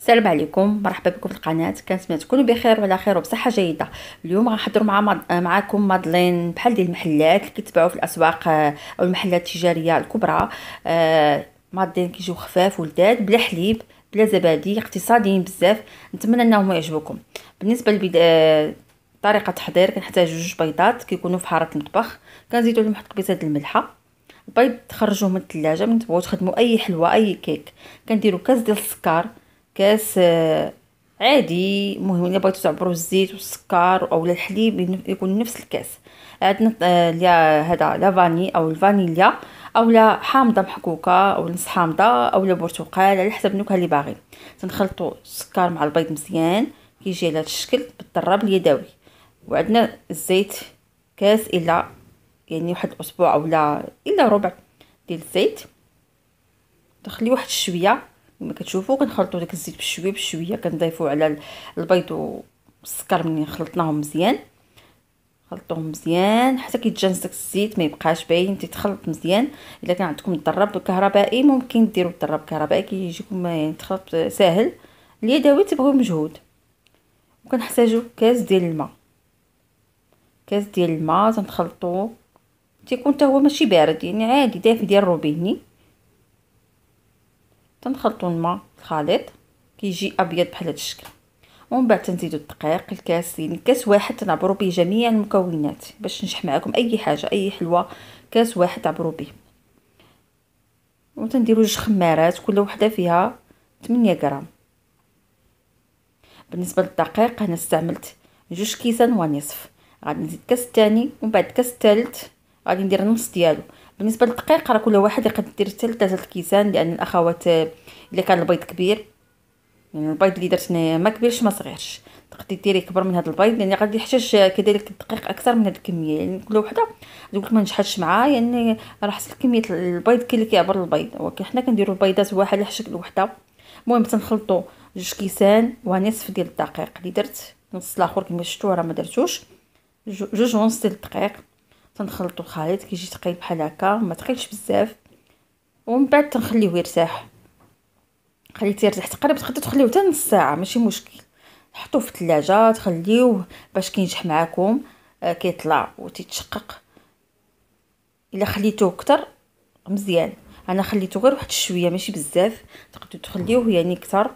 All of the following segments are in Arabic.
السلام عليكم مرحبا بكم في القناه كنتمنى تكونوا بخير وعلى خير وبصحه جيده اليوم غنحضر مع مد... معكم مادلين بحال ديال المحلات اللي كيتباعوا في الاسواق او المحلات التجاريه الكبرى آه مادلين كيجيو خفاف ولذاذ بلا حليب بلا زبادي اقتصاديين بزاف نتمنى انهم يعجبوكم بالنسبه لبدا آه، طريقه التحضير كنحتاج جوج بيضات كيكونوا في حاره المطبخ كنزيدوا لهم واحد كبيسه ديال الملحه البيض تخرجوه من الثلاجه من تبغوا تخدموا اي حلوه اي كيك كنديروا كاس ديال السكر كاس آه، عادي مهم الا بغيتو تعبروا الزيت والسكر اولا الحليب يكون نفس الكاس عندنا اللي آه، هذا لا فاني او الفانيليا اولا حامضه محكوكه او نص حامضه اولا برتقال على حسب النكهه اللي باغي تنخلطوا السكر مع البيض مزيان كيجي على هذا الشكل بالضراب اليدوي وعندنا الزيت كاس الا يعني واحد الاسبوع اولا الا ربع ديال الزيت تخليه واحد شويه كما كتشوفوا كنخلطوا داك الزيت بشويه بشويه كنضيفوا على البيض والسكر ملي خلطناهم مزيان خلطوهم مزيان حتى كيتجانس داك الزيت ما يبقاش باين تيتخلط مزيان الا كان عندكم الدراب كهربائي ممكن ديروا الدراب كهربائي كيجيكم يعني تخلط ساهل اليدوي تبغيو مجهود وكنحتاجوا كاس ديال الماء كاس ديال الماء تنخلطوه تيكون حتى هو ماشي بارد يعني عادي دافي ديال الروبيني تنخلطوا الماء الخليط كيجي ابيض بحال هذا الشكل ومن بعد تنزيدوا الدقيق الكاس يعني كاس واحد تنعبروا به جميع المكونات باش نشح معكم اي حاجه اي حلوه كاس واحد عبروا به وتنديروا جوج خمارات كل وحده فيها 8 غرام بالنسبه للدقيق انا استعملت جوج كيسان ونصف غادي نزيد كاس الثاني ومن بعد كاس الثالث غادي ندير النص ديالو بالنسبه للدقيق راه كل واحد يقدر يدير حتى لثلاثه الكيسان لان الاخوات الا كان البيض كبير يعني البيض اللي درت هنايا ما كبيرش ما صغيرش تقدري ديري كبر من هذا البيض لان غادي يحتاج كذلك الدقيق اكثر من هذه الكميه يعني كل وحده تقول لك ما نجحتش معاه يعني راه حسب كميه البيض كاين اللي كيعبر البيض ولكن حنا كنديروا البيضات واحد على شكل وحده المهم تنخلطوا جوج كيسان ونصف ديال الدقيق اللي درت نص الاخر كما شفتوا راه ما درتوش جوج ونص ديال الدقيق تنخلطو الخليط كيجي ثقيل بحال هكا ما ثقيلش بزاف ومن بعد تنخليوه يرتاح خليتيه يرتاح تقريبا تقدر تخليوه حتى نص ساعه ماشي مشكل حطوه في الثلاجه تخليوه باش كينجح معاكم آه كيطلع وتيتشقق الا خليتوه اكثر مزيان انا خليته غير واحد شويه ماشي بزاف تقدروا تخليوه يعني اكثر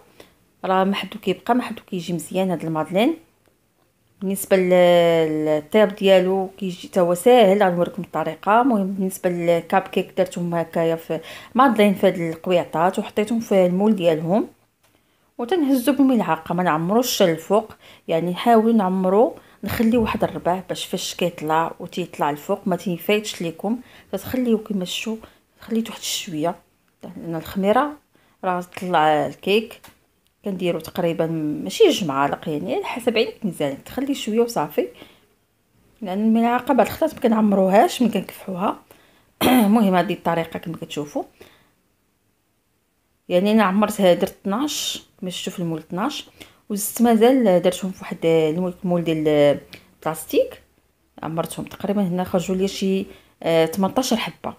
راه ما حدو كيبقى ما حدو كيجي مزيان هاد المادلين بالنسبه للطيب ديالو كيجي حتى هو ساهل غنوريكم الطريقه المهم بالنسبه للكاب كيك درتهم هكايا في ماضلين في هاد القويعطات وحطيتهم في المول ديالهم وتنهزو بالملعقه ما نعمروش الفوق يعني نحاولوا نعمرو نخلي واحد الربع باش فاش كيطلع وتيطلع الفوق ما تيفايتش ليكم تخليو كيمشوا خليتو واحد شويه لان يعني الخميره راه طلع الكيك كنديرو تقريبا ماشي جوج معالق يعني على حسب عينك مزيان تخلي شويه وصافي لان الملعقه بعد الخطرات ما كنعمروهاش ملي كنكفحوها المهم هذه الطريقه كما كتشوفوا يعني انا عمرتها درت 12 كما شفتوا في المول 12 وزدت مازال درتهم في واحد المول ديال البلاستيك عمرتهم تقريبا هنا خرجوا لي شي 18 آه، حبه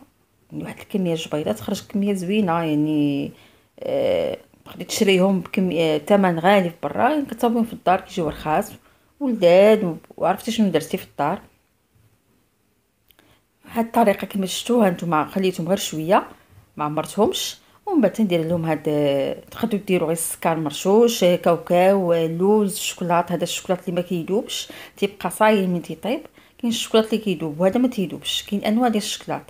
يعني واحد الكميه جبيضات تخرج كميه زوينه يعني آه تقدري تشريهم بكم ثمن غالي في برا كتصاوبيهم في الدار كيجيو رخاص ولداد وعرفتي شنو درتي في الدار هاد الطريقه كما شفتوها نتوما خليتهم غير شويه ما عمرتهمش ومن بعد ندير لهم هاد تقدروا ديروا غير السكر مرشوش كاوكاو لوز شوكولات هذا الشوكولات اللي ما كيدوبش تيبقى صاير من تيطيب كاين الشوكولات اللي كيدوب وهذا ما تيدوبش كاين انواع ديال الشوكولات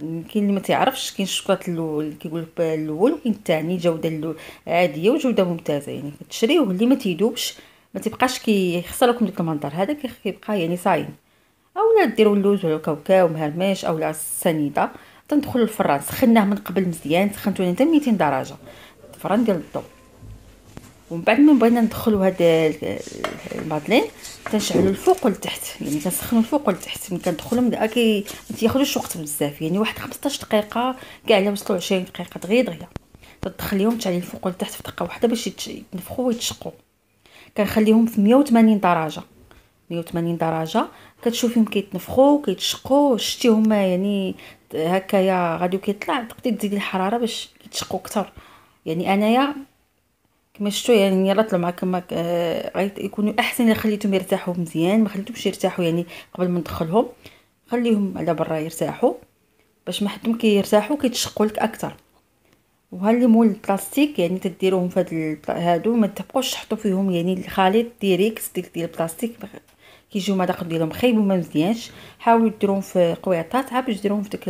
كاين اللي ما تيعرفش كاين الشوكولات الاول كيقول لك الاول وكاين الثاني جوده عاديه وجوده ممتازه يعني كتشريه اللي ما تيدوبش ما تبقاش كيخسر لكم ديك المنظر هذا كيبقى يعني صايم اولا ديروا اللوز ولا كاوكاو مهرمش اولا السنيده تندخلوا الفران سخناه من قبل مزيان سخنتو حتى 200 درجه الفران ديال الضو ومن بعد ما بغينا ندخلوا هذا المادلين كنشعلو الفوق والتحت يعني كنسخنو الفوق والتحت ملي كندخلهم دابا كي ما تياخذوش وقت بزاف يعني واحد 15 دقيقه كاع الا وصلوا 20 دقيقه دغيا دغيا تدخليهم تعلي الفوق والتحت في دقه واحده باش يتنفخوا ويتشقوا كنخليهم في 180 درجه 180 درجه كتشوفيهم كيتنفخوا كيتشقوا شتيهم يعني هكايا غادي كيطلع تقدري تزيدي الحراره باش يتشقوا اكثر يعني انايا يعني كما شفتوا يعني يلا طلعوا معكم يكونوا احسن الا خليتهم يرتاحوا مزيان ما خليتهمش يرتاحوا يعني قبل ما ندخلهم خليهم على برا يرتاحوا باش ما حدهم كيرتاحوا كيتشقوا لك اكثر مول البلاستيك يعني تديروهم في هاد هادو ما تبقوش تحطوا فيهم يعني الخليط ديريكت ديك ديال البلاستيك كيجيو مذاق ديالهم خايب وما مزيانش حاولوا ديروهم في قويطات عاد باش ديروهم في داك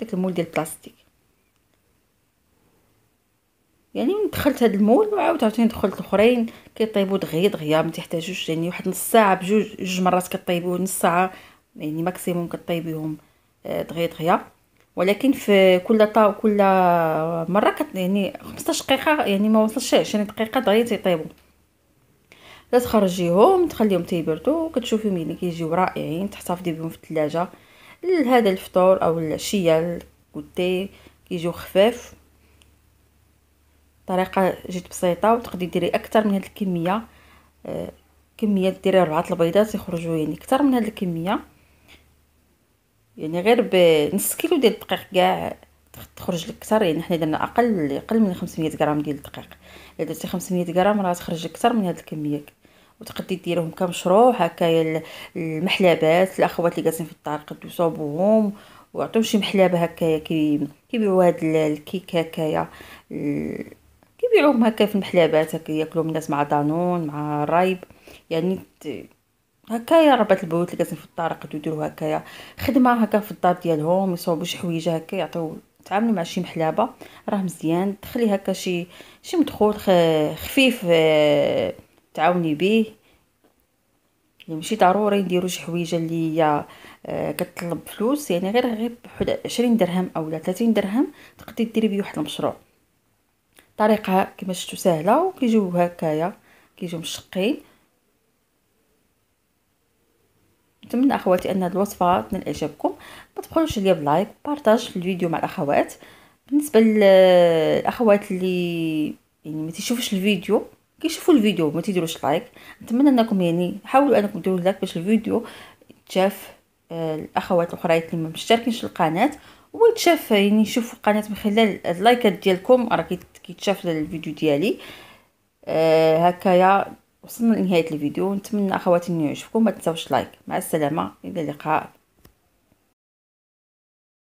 داك المول ديال البلاستيك يعني دخلت هذا المول وعاود عاوتاني دخلت الاخرين كيطيبوا دغيا دغيا ما تحتاجوش يعني واحد نص ساعه بجوج جوج مرات كطيبوا نص ساعه يعني ماكسيموم كطيبيهم آه، دغيا دغيا ولكن في كل طا كل مره كت يعني 15 دقيقه يعني ما وصلش 20 دقيقه دغيا تيطيبوا تخرجيهم تخليهم تيبردوا كتشوفيهم يعني كيجيو رائعين تحتفظي بهم في الثلاجه لهذا الفطور او العشيه الكوتي كيجيو خفاف طريقه جد بسيطه وتقدري ديري اكثر من هذه الكميه آه، كميه ديري ربعه البيضات يخرجوا يعني اكثر من هذه الكميه يعني غير بنص كيلو ديال الدقيق كاع تخرج لك اكثر يعني حنا درنا اقل اقل من 500 غرام ديال الدقيق الا درتي 500 غرام راه تخرج لك اكثر من هذه الكميه وتقدري ديرهم كمشروع هكايا المحلبات الاخوات اللي جالسين في الدار قدو صوبوهم وعطيهم شي محلبه هكايا كي كيبيعوا هاد الكيك هكايا يبيعوهم هكا في المحلابات هكا ياكلوهم الناس مع دانون مع رايب يعني هكايا ربات البيوت اللي كتكون في الطريق يديروا هكايا خدمه هكا في الدار ديالهم يصوبوا شي حويجه هكا يعطيو تعاملوا مع شي محلابه راه مزيان تخلي هكا شي شي مدخول خفيف آه، تعاوني به يعني ماشي ضروري نديرو شي حويجه اللي هي آه، كتطلب فلوس يعني غير غير 20 درهم اولا 30 درهم تقدري ديري بيه واحد المشروع طريقه كما شفتوا سهله وكيجيو هكايا كيجيو مشقين نتمنى اخواتي ان هذه الوصفه تنال اعجابكم ما تبخلوش عليا بلايك بارطاج الفيديو مع الاخوات بالنسبه للاخوات اللي يعني ما تيشوفوش الفيديو كيشوفوا الفيديو ما تيديروش لايك نتمنى انكم يعني حاولوا انكم ديروا لايك باش الفيديو تشاف آه، الاخوات الاخرين اللي ما مشتركينش القناه ويتشاف يعني شوفوا القناه من خلال اللايكات ديالكم راه كيتشاف الفيديو ديالي آه هكايا وصلنا لنهايه الفيديو نتمنى اخواتي ان يعجبكم ما تنساوش لايك مع السلامه الى اللقاء